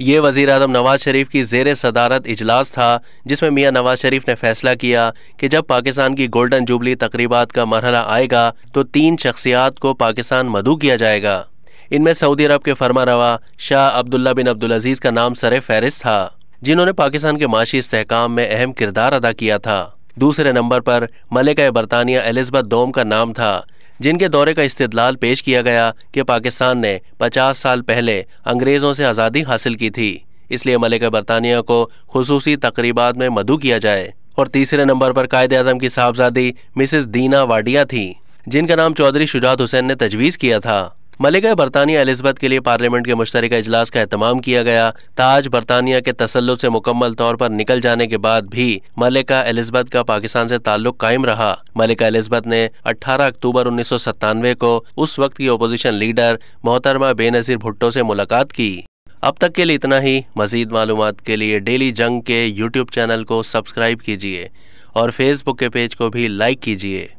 ये वज़ी अजम नवाज़ शरीफ की जेर सदारत इजलास था जिसमें मियाँ नवाज़ शरीफ ने फैसला किया कि जब पाकिस्तान की गोल्डन जुबली तकरीबा का मरहला आएगा तो तीन शख्सियात को पाकिस्तान मदू किया जाएगा इनमें सऊदी अरब के फरमा रवा शाह अब्दुल्ला बिन अब्दुल अजीज़ का नाम सर फहरिस्त था जिन्होंने पाकिस्तान के माशी इसकाम में अहम किरदार अदा किया था दूसरे नंबर पर मलिका बरतानिया एलिजबथ दोम का नाम था जिनके दौरे का इस्तलाल पेश किया गया कि पाकिस्तान ने 50 साल पहले अंग्रेज़ों से आज़ादी हासिल की थी इसलिए मलिक बरतानिया को खसूस तकरीबा में मधु किया जाए और तीसरे नंबर पर कायद अजम की साहबजादी मिसिस दीना वाडिया थी जिनका नाम चौधरी शुजात हुसैन ने तजवीज़ किया था मलिका बरतानिया एलिजबेथ के लिए पार्लियामेंट के मुश्तर इजलास का अहतमाम किया गया ताज बरतानिया के तसल्लु से मुकम्मल तौर पर निकल जाने के बाद भी मलिका एलिजबेथ का पाकिस्तान से ताल्लुक कायम रहा मलिका एलिजबेथ ने 18 अक्टूबर उन्नीस को उस वक्त की अपोजिशन लीडर मोहतरमा बेनजीर भुट्टो से मुलाकात की अब तक के लिए इतना ही मजीद मालूम के लिए डेली जंग के यूट्यूब चैनल को सब्सक्राइब कीजिए और फेसबुक के पेज को भी लाइक कीजिए